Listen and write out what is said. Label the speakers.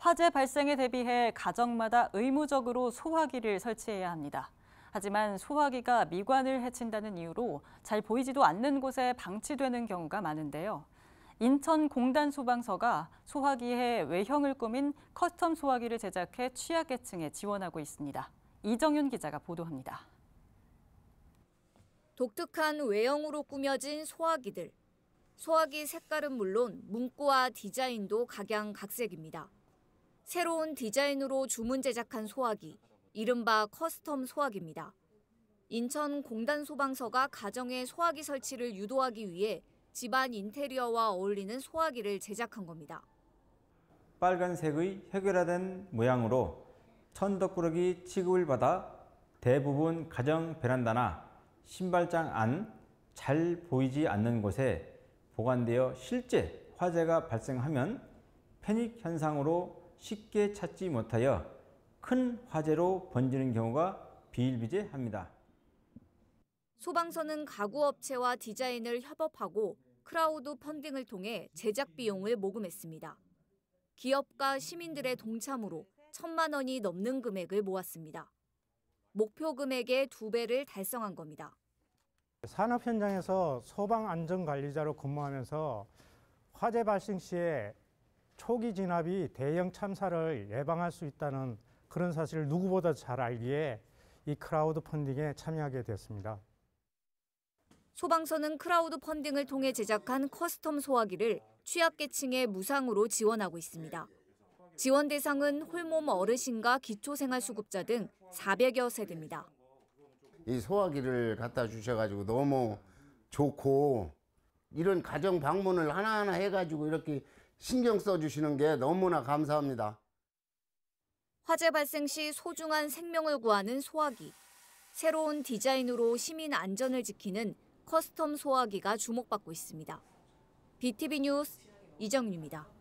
Speaker 1: 화재 발생에 대비해 가정마다 의무적으로 소화기를 설치해야 합니다. 하지만 소화기가 미관을 해친다는 이유로 잘 보이지도 않는 곳에 방치되는 경우가 많은데요. 인천공단소방서가 소화기의 외형을 꾸민 커스텀 소화기를 제작해 취약계층에 지원하고 있습니다. 이정윤 기자가
Speaker 2: 보도합니다. 독특한 외형으로 꾸며진 소화기들. 소화기 색깔은 물론 문구와 디자인도 각양각색입니다. 새로운 디자인으로 주문 제작한 소화기, 이른바 커스텀 소화기입니다. 인천 공단 소방서가 가정에 소화기 설치를 유도하기 위해 집안 인테리어와 어울리는 소화기를 제작한 겁니다.
Speaker 3: 빨간색의 획일화된 모양으로 천덕꾸러기 취급을 받아 대부분 가정 베란다나 신발장 안 잘 보이지 않는 곳에 보관되어 실제 화재가 발생하면 패닉 현상으로 쉽게 찾지 못하여 큰 화재로 번지는 경우가 비일비재합니다.
Speaker 2: 소방서는 가구업체와 디자인을 협업하고 크라우드 펀딩을 통해 제작 비용을 모금했습니다. 기업과 시민들의 동참으로 천만 원이 넘는 금액을 모았습니다. 목표 금액의 두 배를 달성한 겁니다.
Speaker 4: 산업 현장에서 소방 안전 관리자로 근무하면서 화재 발생 시에 초기 진압이 대형 참사를 예방할 수 있다는 그런 사실을 누구보다 잘 알기에 이 크라우드 펀딩에 참여하게 됐습니다.
Speaker 2: 소방서는 크라우드 펀딩을 통해 제작한 커스텀 소화기를 취약계층에 무상으로 지원하고 있습니다. 지원 대상은 홀몸 어르신과 기초생활수급자 등 400여 세대입니다.
Speaker 4: 이 소화기를 갖다 주셔가지고 너무 좋고 이런 가정 방문을 하나하나 해가지고 이렇게 신경 써주시는 게 너무나 감사합니다.
Speaker 2: 화재 발생 시 소중한 생명을 구하는 소화기. 새로운 디자인으로 시민 안전을 지키는 커스텀 소화기가 주목받고 있습니다. BTV 뉴스 이정윤입니다.